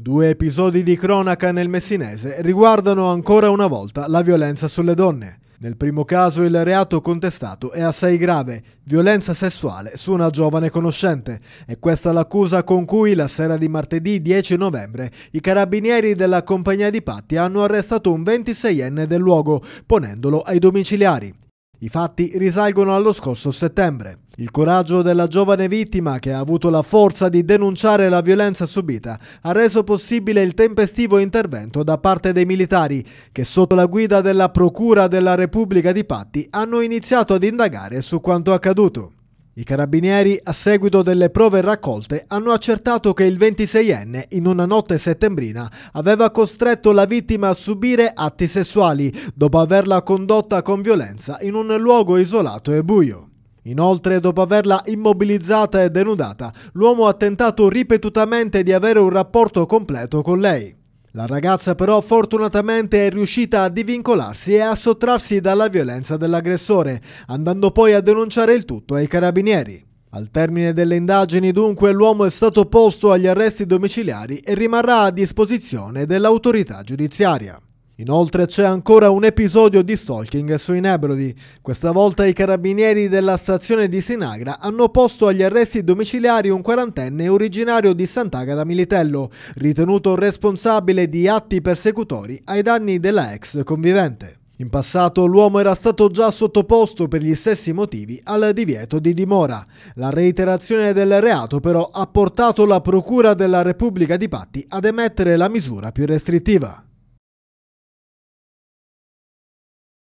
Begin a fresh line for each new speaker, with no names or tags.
Due episodi di cronaca nel messinese riguardano ancora una volta la violenza sulle donne. Nel primo caso il reato contestato è assai grave, violenza sessuale su una giovane conoscente. E questa l'accusa con cui la sera di martedì 10 novembre i carabinieri della compagnia di Patti hanno arrestato un 26enne del luogo, ponendolo ai domiciliari. I fatti risalgono allo scorso settembre. Il coraggio della giovane vittima, che ha avuto la forza di denunciare la violenza subita, ha reso possibile il tempestivo intervento da parte dei militari, che sotto la guida della Procura della Repubblica di Patti hanno iniziato ad indagare su quanto accaduto. I carabinieri, a seguito delle prove raccolte, hanno accertato che il 26enne, in una notte settembrina, aveva costretto la vittima a subire atti sessuali dopo averla condotta con violenza in un luogo isolato e buio. Inoltre, dopo averla immobilizzata e denudata, l'uomo ha tentato ripetutamente di avere un rapporto completo con lei. La ragazza però fortunatamente è riuscita a divincolarsi e a sottrarsi dalla violenza dell'aggressore, andando poi a denunciare il tutto ai carabinieri. Al termine delle indagini dunque l'uomo è stato posto agli arresti domiciliari e rimarrà a disposizione dell'autorità giudiziaria. Inoltre c'è ancora un episodio di stalking sui Nebrodi. Questa volta i carabinieri della stazione di Sinagra hanno posto agli arresti domiciliari un quarantenne originario di Sant'Agata Militello, ritenuto responsabile di atti persecutori ai danni della ex convivente. In passato l'uomo era stato già sottoposto per gli stessi motivi al divieto di dimora. La reiterazione del reato però ha portato la Procura della Repubblica di Patti ad emettere la misura più restrittiva.